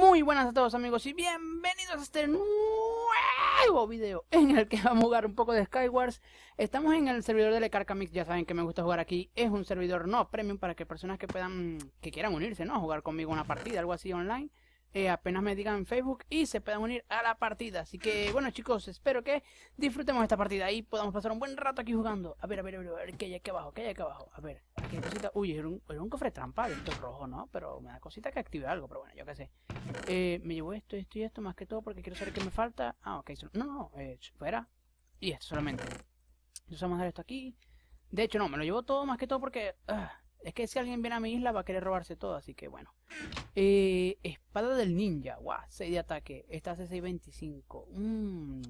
Muy buenas a todos amigos y bienvenidos a este nuevo video en el que vamos a jugar un poco de Skywars Estamos en el servidor de Lecarcamix, ya saben que me gusta jugar aquí Es un servidor no premium para que personas que puedan, que quieran unirse, ¿no? jugar conmigo una partida, algo así online eh, apenas me digan en Facebook y se puedan unir a la partida. Así que bueno chicos, espero que disfrutemos esta partida y podamos pasar un buen rato aquí jugando. A ver, a ver, a ver, a ver que hay aquí abajo, que hay aquí abajo. A ver, aquí hay cosita. Uy, era un, cofre trampa, esto rojo, ¿no? Pero me da cosita que active algo, pero bueno, yo qué sé. Eh, me llevo esto, esto y esto, más que todo porque quiero saber qué me falta. Ah, ok, no, no, eh, fuera. Y esto solamente. Entonces vamos a dar esto aquí. De hecho, no, me lo llevo todo más que todo porque... Ah, es que si alguien viene a mi isla va a querer robarse todo, así que bueno. Eh, espada del ninja, guau, 6 de ataque. Esta hace 625. Mmm.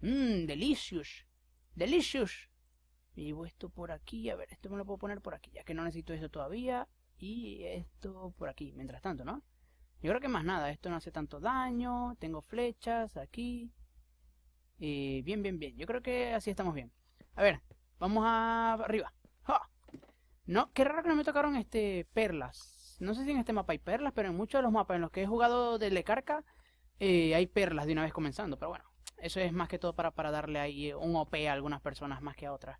Mmm, delicious. Delicious. Llevo esto por aquí, a ver, esto me lo puedo poner por aquí, ya que no necesito eso todavía. Y esto por aquí, mientras tanto, ¿no? Yo creo que más nada, esto no hace tanto daño, tengo flechas aquí. Eh, bien, bien, bien, yo creo que así estamos bien. A ver, vamos a... arriba. No, qué raro que no me tocaron este perlas. No sé si en este mapa hay perlas, pero en muchos de los mapas en los que he jugado de Lecarca eh, hay perlas de una vez comenzando. Pero bueno, eso es más que todo para, para darle ahí eh, un OP a algunas personas más que a otras.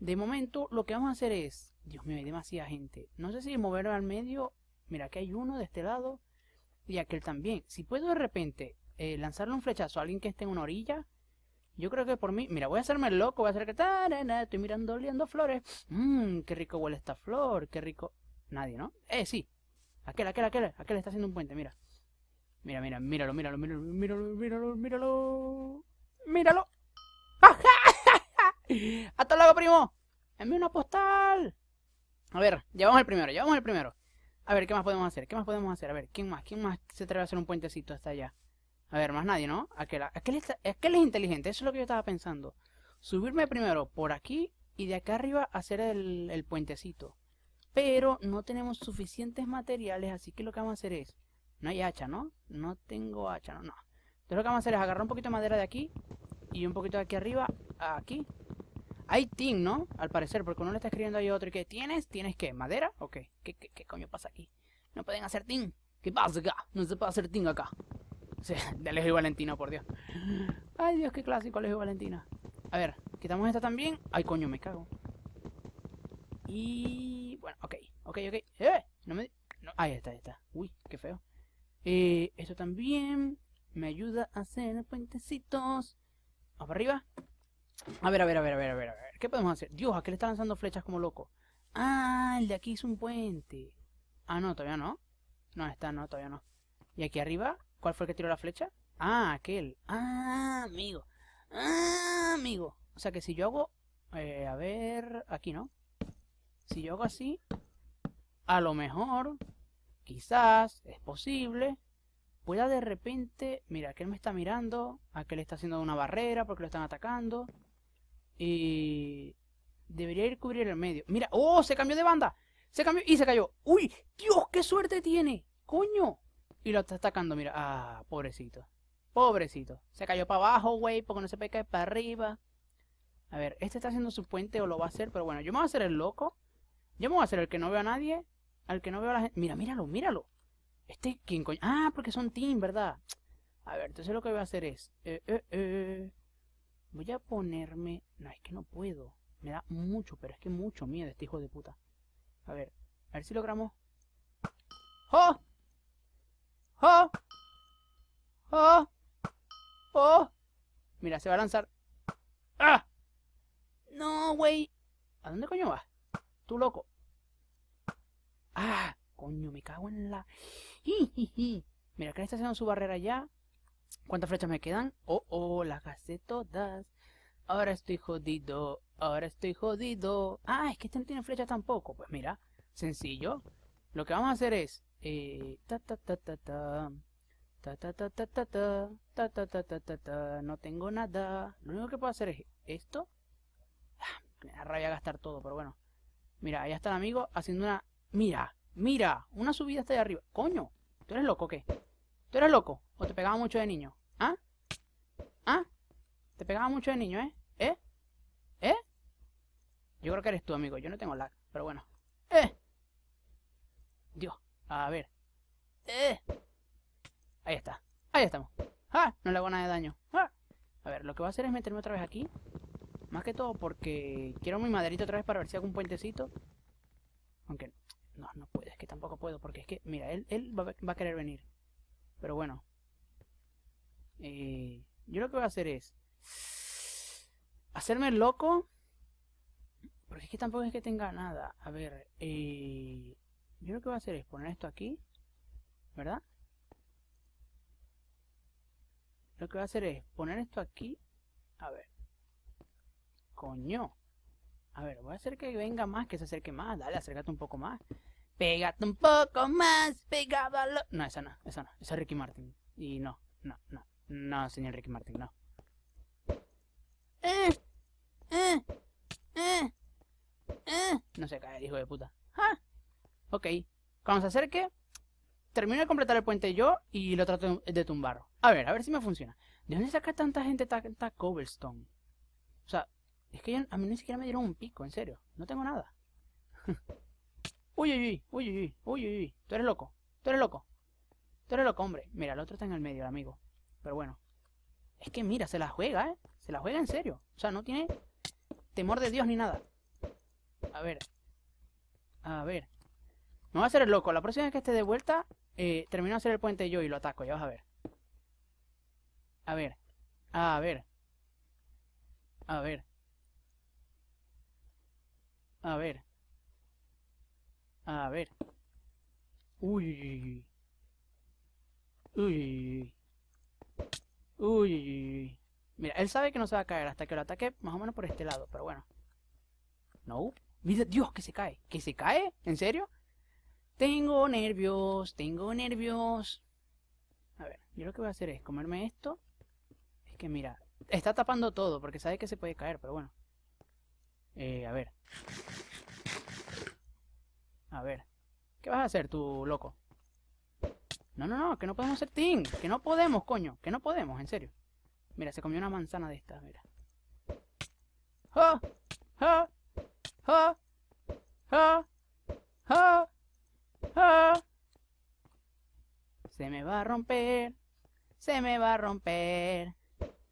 De momento, lo que vamos a hacer es... Dios mío, hay demasiada gente. No sé si moverme al medio... Mira, que hay uno de este lado y aquel también. Si puedo de repente eh, lanzarle un flechazo a alguien que esté en una orilla yo creo que por mí, mira, voy a hacerme loco, voy a hacer que tarana, estoy mirando oliendo flores. Mmm, qué rico huele esta flor, qué rico. Nadie, ¿no? Eh, sí. Aquel, aquel, aquel, aquel está haciendo un puente, mira. Mira, mira, míralo, míralo, míralo, míralo, míralo, míralo. Míralo. Hasta luego, primo. Envíe una postal. A ver, llevamos el primero, llevamos el primero. A ver, ¿qué más podemos hacer? ¿Qué más podemos hacer? A ver, ¿quién más? ¿Quién más se atreve a hacer un puentecito hasta allá? A ver, más nadie, ¿no? Aquel, aquel, está, es inteligente, eso es lo que yo estaba pensando. Subirme primero por aquí y de acá arriba hacer el, puentecito. Pero no tenemos suficientes materiales, así que lo que vamos a hacer es... No hay hacha, ¿no? No tengo hacha, no, no. Entonces lo que vamos a hacer es agarrar un poquito de madera de aquí y un poquito de aquí arriba, aquí. Hay tin, ¿no? Al parecer, porque uno le está escribiendo ahí a otro y que tienes, tienes que madera, Ok qué? ¿Qué, coño pasa aquí? No pueden hacer tin ¿Qué pasa acá? No se puede hacer tin acá de Alejo y Valentino, por Dios. Ay, Dios, qué clásico Alejo y Valentino. A ver, quitamos esta también. Ay, coño, me cago. Y... bueno, ok, ok, ok. ¡Eh! No me... No, ahí está, ahí está. Uy, qué feo. Eh, esto también me ayuda a hacer puentecitos. Vamos para arriba. A ver, a ver, a ver, a ver, a ver, a ver. ¿Qué podemos hacer? Dios, ¿a le está lanzando flechas como loco? Ah, el de aquí es un puente. Ah, no, todavía no. No, está, no, todavía no. Y aquí arriba, ¿Cuál fue el que tiró la flecha? Ah, aquel. Ah, amigo. Ah, amigo. O sea que si yo hago... Eh, a ver... Aquí, ¿no? Si yo hago así... A lo mejor... Quizás... Es posible... Pueda de repente... Mira, aquel me está mirando. Aquel está haciendo una barrera porque lo están atacando. Y... Debería ir a cubrir el medio. Mira. ¡Oh! Se cambió de banda. Se cambió y se cayó. ¡Uy! ¡Dios! ¡Qué suerte tiene! ¡Coño! Y lo está atacando, mira. Ah, pobrecito. Pobrecito. Se cayó para abajo, güey, porque no se puede caer para arriba. A ver, este está haciendo su puente o lo va a hacer, pero bueno, yo me voy a hacer el loco. Yo me voy a hacer el que no veo a nadie, al que no veo a la gente. Mira, míralo, míralo. Este, ¿quién coño? Ah, porque son team, ¿verdad? A ver, entonces lo que voy a hacer es... Eh, eh, eh, voy a ponerme... No, es que no puedo. Me da mucho, pero es que mucho miedo este hijo de puta. A ver, a ver si logramos... ¡Oh! ¡Oh! ¡Oh! ¡Oh! Mira, se va a lanzar. ¡Ah! ¡No, güey! ¿A dónde coño vas? Tú loco. ¡Ah! Coño, me cago en la. Mira, que está haciendo su barrera ya. ¿Cuántas flechas me quedan? Oh, oh, las gasté todas. Ahora estoy jodido. Ahora estoy jodido. Ah, es que este no tiene flechas tampoco. Pues mira, sencillo. Lo que vamos a hacer es ta ta ta ta ta. Ta ta ta No tengo nada. Lo único que puedo hacer es esto. me da rabia gastar todo, pero bueno. Mira, ahí está el amigo haciendo una... Mira, mira. Una subida hasta allá arriba. Coño. ¿Tú eres loco o qué? ¿Tú eres loco? ¿O te pegaba mucho de niño? ¿Ah? ¿Ah? Te pegaba mucho de niño, ¿eh? ¿Eh? ¿Eh? Yo creo que eres tú, amigo. Yo no tengo lag, pero bueno. ¡Eh! Dios. A ver. Eh. Ahí está. Ahí estamos. ¡Ah! No le hago nada de daño. ¡Ah! A ver, lo que voy a hacer es meterme otra vez aquí. Más que todo porque quiero mi maderita otra vez para ver si hago un puentecito. Aunque no, no puedo. Es que tampoco puedo porque es que, mira, él, él va, a querer venir. Pero bueno. Eh, yo lo que voy a hacer es... Hacerme loco. Porque es que tampoco es que tenga nada. A ver, eh, yo lo que voy a hacer es poner esto aquí, ¿verdad? Lo que voy a hacer es poner esto aquí, a ver. Coño. A ver, voy a hacer que venga más, que se acerque más. Dale, acércate un poco más. Pégate un poco más, pegábalo. No, esa no, esa no. Esa es Ricky Martin. Y no, no, no. No, señor Ricky Martin, no. Eh, eh, eh, eh. no se cae, hijo de puta. ¡Ah! Ok, vamos a hacer que termino de completar el puente yo y lo trato de tumbar. A ver, a ver si me funciona. ¿De dónde saca tanta gente tanta cobblestone? O sea, es que a mí ni siquiera me dieron un pico, en serio. No tengo nada. uy, uy, uy, uy, uy, uy, Tú eres loco, tú eres loco. Tú eres loco, hombre. Mira, el otro está en el medio, amigo. Pero bueno. Es que mira, se la juega, ¿eh? Se la juega en serio. O sea, no tiene temor de Dios ni nada. A ver. A ver. No va a hacer el loco. La próxima vez que esté de vuelta, eh, termino de hacer el puente yo y lo ataco. Ya vas a ver. A ver. Ah, a ver. A ver. A ver. A ver. Uy. Uy. Uy. Mira, él sabe que no se va a caer hasta que lo ataque más o menos por este lado, pero bueno. No. Mira, Dios, que se cae. ¿Que se cae? ¿En serio? Tengo nervios, tengo nervios. A ver, yo lo que voy a hacer es comerme esto. Es que mira, está tapando todo porque sabe que se puede caer, pero bueno. Eh, a ver. A ver. ¿Qué vas a hacer tú, loco? No, no, no, que no podemos ser team. Que no podemos, coño. Que no podemos, en serio. Mira, se comió una manzana de estas, mira. ¡Ja! ¡Ja! ¡Ja! ¡Ja! Se me va a romper, se me va a romper.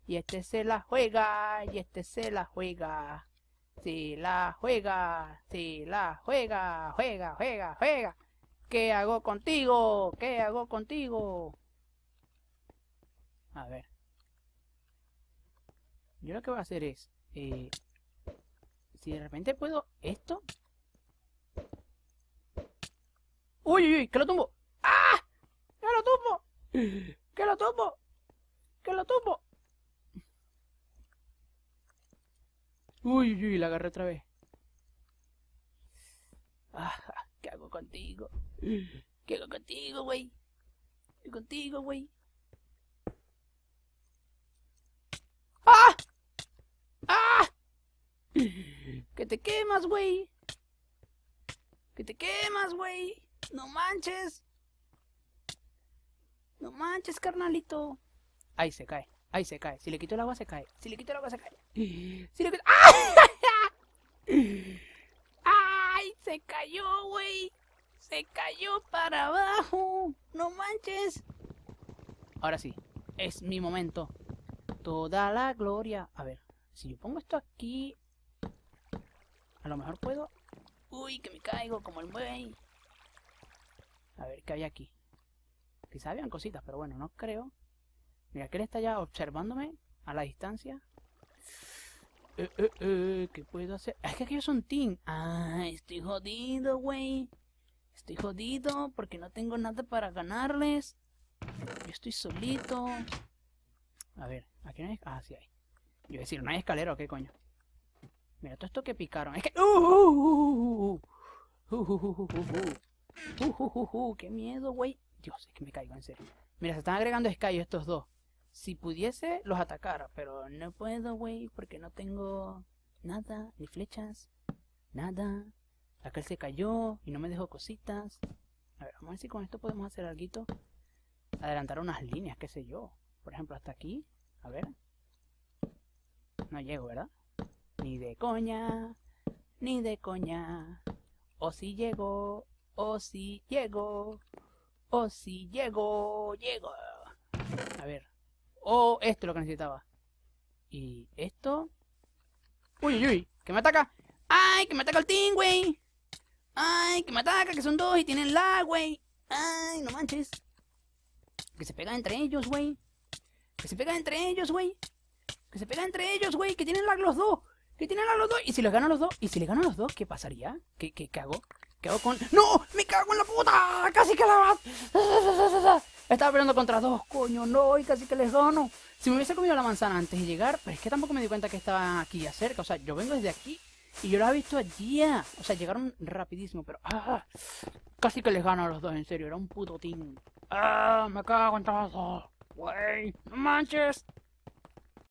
Y este se la juega, y este se la juega. Si la juega, si la juega, juega, juega, juega. ¿Qué hago contigo? ¿Qué hago contigo? A ver. Yo lo que voy a hacer es... Eh, si de repente puedo... ¿Esto? ¡Uy, uy, uy! ¡Que lo tumbo! tomo, ¡Que lo tomo ¡Que lo tomo Uy, uy, uy, la agarré otra vez. Ah, ¿Qué hago contigo? Que hago contigo, güey? ¿Qué contigo, güey? ¡Ah! ¡Ah! ¡Que te quemas, güey! ¡Que te quemas, güey! ¡No manches! No manches, carnalito. Ahí se cae, ahí se cae. Si le quito el agua, se cae. Si le quito el agua, se cae. Si le quito... ¡Ah! ¡Ay! Se cayó, güey. Se cayó para abajo. No manches. Ahora sí, es mi momento. Toda la gloria. A ver, si yo pongo esto aquí... A lo mejor puedo... Uy, que me caigo como el buey. A ver, ¿qué hay aquí? Quizá habían cositas, pero bueno, no creo. Mira, que él está ya observándome a la distancia. Eh, ¿Qué puedo hacer? Es que aquellos son team. Ah, estoy jodido, güey. Estoy jodido porque no tengo nada para ganarles. Yo estoy solito. A ver, aquí no hay... Ah, sí hay. Yo iba a decir, ¿no hay escalera o qué coño? Mira, todo esto que picaron. Es que... ¡Qué miedo, güey! Dios, es que me caigo, en serio. Mira, se están agregando escallos estos dos. Si pudiese, los atacara, pero no puedo, güey, porque no tengo nada, ni flechas, nada. Aquel se cayó y no me dejó cositas. A ver, vamos a ver si con esto podemos hacer algo. Adelantar unas líneas, qué sé yo. Por ejemplo, hasta aquí. A ver. No llego, ¿verdad? Ni de coña, ni de coña. O si llego, o si llego. Oh, si llego, llego. A ver. Oh, esto es lo que necesitaba. ¿Y esto? ¡Uy, uy, uy! ¡Que me ataca! ¡Ay, que me ataca el team, güey! ¡Ay, que me ataca, que son dos y tienen la, güey! ¡Ay, no manches! Que se pegan entre ellos, güey. Que se pegan entre ellos, güey. Que se pegan entre ellos, güey. Que tienen lag los dos. Que tienen lag los dos. ¿Y si los ganan los dos? ¿Y si les ganan los dos? ¿Qué pasaría? ¿Qué, qué, qué hago? ¡No! ¡Me cago en la puta! ¡Casi que la. Estaba peleando contra dos, coño, no, y casi que les gano. Si me hubiese comido la manzana antes de llegar, pero es que tampoco me di cuenta que estaba aquí ya cerca. O sea, yo vengo desde aquí y yo la he visto allí. O sea, llegaron rapidísimo, pero. Ah, casi que les gano a los dos, en serio, era un puto team. ¡Ah! Me cago en todos. ¡Wey! manches!